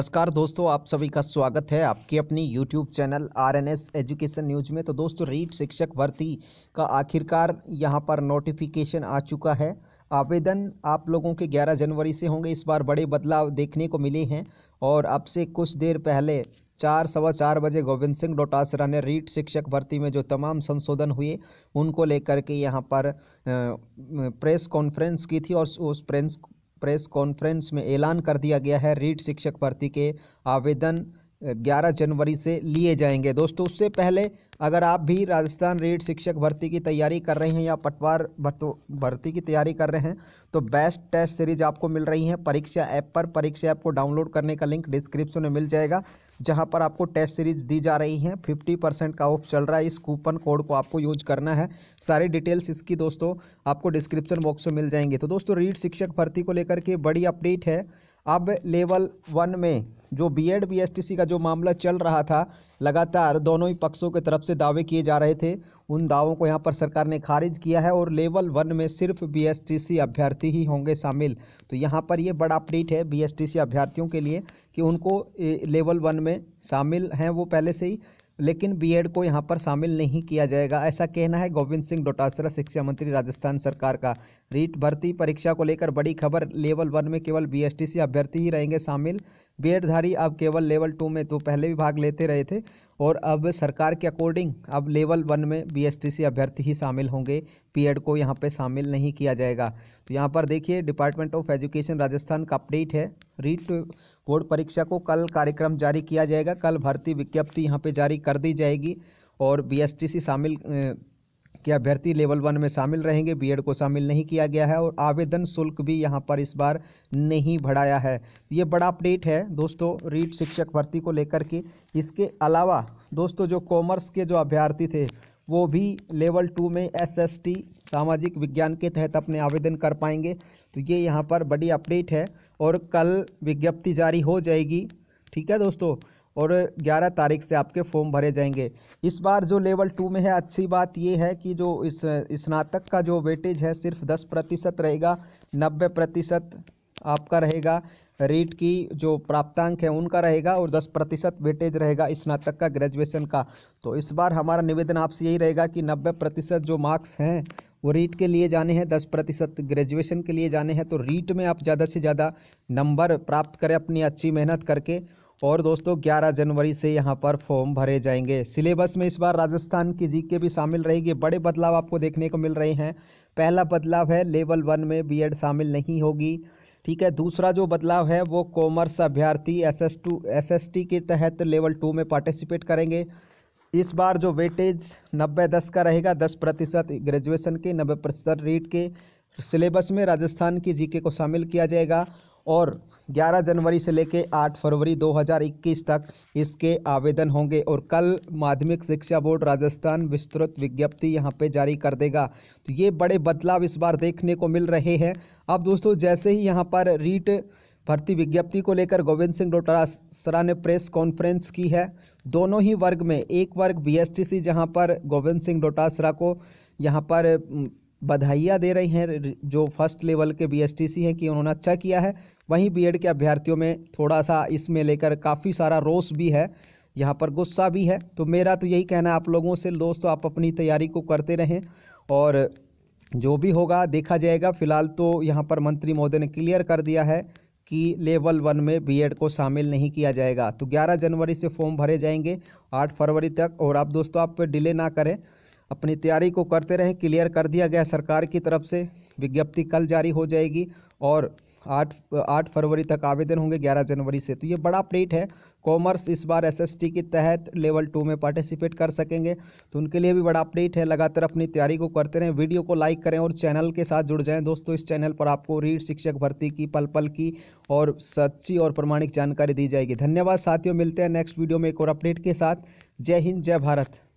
नमस्कार दोस्तों आप सभी का स्वागत है आपके अपनी YouTube channel S education news में तो दोस्तों रीट शिक्षक भर्ती का आखिरकार यहां पर नोटिफिकेशन आ चुका है आवेदन आप लोगों के 11 जनवरी से होंगे इस बार बड़े बदलाव देखने को मिले हैं और अब से कुछ देर पहले चार सवा चार बजे गोविंद सिंह डोटासरा ने रीट शिक्षक भर्ती में जो तमाम संशोधन हुए उनको लेकर के यहाँ पर प्रेस कॉन्फ्रेंस की थी और उस प्रेस प्रेस कॉन्फ्रेंस में ऐलान कर दिया गया है रीट शिक्षक भर्ती के आवेदन ग्यारह जनवरी से लिए जाएंगे दोस्तों उससे पहले अगर आप भी राजस्थान रेड शिक्षक भर्ती की तैयारी कर रहे हैं या पटवार भर्ती की तैयारी कर रहे हैं तो बेस्ट टेस्ट सीरीज आपको मिल रही है परीक्षा ऐप पर परीक्षा ऐप को डाउनलोड करने का लिंक डिस्क्रिप्शन में मिल जाएगा जहां पर आपको टेस्ट सीरीज दी जा रही है फिफ्टी परसेंट का ऑफ चल रहा है इस कूपन कोड को आपको यूज करना है सारी डिटेल्स इसकी दोस्तों आपको डिस्क्रिप्शन बॉक्स में मिल जाएंगे तो दोस्तों रीड शिक्षक भर्ती को लेकर के बड़ी अपडेट है अब लेवल वन में जो बीएड बीएसटीसी का जो मामला चल रहा था लगातार दोनों ही पक्षों की तरफ से दावे किए जा रहे थे उन दावों को यहाँ पर सरकार ने खारिज किया है और लेवल वन में सिर्फ बीएसटीसी अभ्यर्थी ही होंगे शामिल तो यहाँ पर ये बड़ा अपडेट है बीएसटीसी अभ्यर्थियों के लिए कि उनको लेवल वन में शामिल हैं वो पहले से ही लेकिन बीएड को यहाँ पर शामिल नहीं किया जाएगा ऐसा कहना है गोविंद सिंह डोटासरा शिक्षा मंत्री राजस्थान सरकार का रीट भर्ती परीक्षा को लेकर बड़ी खबर लेवल वन में केवल बीएसटीसी अभ्यर्थी ही रहेंगे शामिल बीएडधारी अब केवल लेवल टू में तो पहले भी भाग लेते रहे थे और अब सरकार के अकॉर्डिंग अब लेवल वन में बीएसटीसी अभ्यर्थी ही शामिल होंगे पीएड को यहाँ पे शामिल नहीं किया जाएगा तो यहाँ पर देखिए डिपार्टमेंट ऑफ एजुकेशन राजस्थान का अपडेट है रीट बोर्ड परीक्षा को कल कार्यक्रम जारी किया जाएगा कल भर्ती विज्ञप्ति यहाँ पर जारी कर दी जाएगी और बी शामिल के अभ्यर्थी लेवल वन में शामिल रहेंगे बीएड को शामिल नहीं किया गया है और आवेदन शुल्क भी यहाँ पर इस बार नहीं बढ़ाया है ये बड़ा अपडेट है दोस्तों रीट शिक्षक भर्ती को लेकर के इसके अलावा दोस्तों जो कॉमर्स के जो अभ्यर्थी थे वो भी लेवल टू में एसएसटी सामाजिक विज्ञान के तहत अपने आवेदन कर पाएंगे तो ये यहाँ पर बड़ी अपडेट है और कल विज्ञप्ति जारी हो जाएगी ठीक है दोस्तों और 11 तारीख से आपके फॉर्म भरे जाएंगे इस बार जो लेवल टू में है अच्छी बात ये है कि जो इस स्नातक का जो वेटेज है सिर्फ 10 प्रतिशत रहेगा 90 प्रतिशत आपका रहेगा रीट की जो प्राप्तांक है उनका रहेगा और 10 प्रतिशत वेटेज रहेगा स्नातक का ग्रेजुएशन का तो इस बार हमारा निवेदन आपसे यही रहेगा कि नब्बे प्रतिशत जो मार्क्स हैं वो रीट के लिए जाने हैं दस प्रतिशत ग्रेजुएशन के लिए जाने हैं तो रीट में आप ज़्यादा से ज़्यादा नंबर प्राप्त करें अपनी अच्छी मेहनत करके और दोस्तों 11 जनवरी से यहाँ पर फॉर्म भरे जाएंगे सिलेबस में इस बार राजस्थान की जीके भी शामिल रहेगी बड़े बदलाव आपको देखने को मिल रहे हैं पहला बदलाव है लेवल वन में बीएड शामिल नहीं होगी ठीक है दूसरा जो बदलाव है वो कॉमर्स अभ्यर्थी S S two S S T के तहत लेवल टू में पार्टिसिपेट करेंगे इस बार जो वेटेज नब्बे दस का रहेगा दस प्रतिशत ग्रेजुएसन के नब्बे प्रतिशत रीट के सिलेबस में राजस्थान की जीके को शामिल किया जाएगा और 11 जनवरी से लेकर 8 फरवरी 2021 तक इसके आवेदन होंगे और कल माध्यमिक शिक्षा बोर्ड राजस्थान विस्तृत विज्ञप्ति यहाँ पे जारी कर देगा तो ये बड़े बदलाव इस बार देखने को मिल रहे हैं अब दोस्तों जैसे ही यहाँ पर रीट भर्ती विज्ञप्ति को लेकर गोविंद सिंह डोटासरा ने प्रेस कॉन्फ्रेंस की है दोनों ही वर्ग में एक वर्ग बी एस पर गोविंद सिंह डोटासरा को यहाँ पर बधाइयाँ दे रही हैं जो फर्स्ट लेवल के बी हैं कि उन्होंने अच्छा किया है वहीं बी के अभ्यर्थियों में थोड़ा सा इसमें लेकर काफ़ी सारा रोष भी है यहाँ पर गुस्सा भी है तो मेरा तो यही कहना है आप लोगों से दोस्तों आप अपनी तैयारी को करते रहें और जो भी होगा देखा जाएगा फिलहाल तो यहाँ पर मंत्री महोदय ने क्लियर कर दिया है कि लेवल वन में एड को शामिल नहीं किया जाएगा तो ग्यारह जनवरी से फॉर्म भरे जाएंगे आठ फरवरी तक और आप दोस्तों आप डिले ना करें अपनी तैयारी को करते रहें क्लियर कर दिया गया सरकार की तरफ से विज्ञप्ति कल जारी हो जाएगी और आठ आठ फरवरी तक आवेदन होंगे ग्यारह जनवरी से तो ये बड़ा अपडेट है कॉमर्स इस बार एसएसटी के तहत लेवल टू में पार्टिसिपेट कर सकेंगे तो उनके लिए भी बड़ा अपडेट है लगातार अपनी तैयारी को करते रहें वीडियो को लाइक करें और चैनल के साथ जुड़ जाएं दोस्तों इस चैनल पर आपको रीड शिक्षक भर्ती की पल पल की और सच्ची और प्रमाणिक जानकारी दी जाएगी धन्यवाद साथियों मिलते हैं नेक्स्ट वीडियो में एक और अपडेट के साथ जय हिंद जय भारत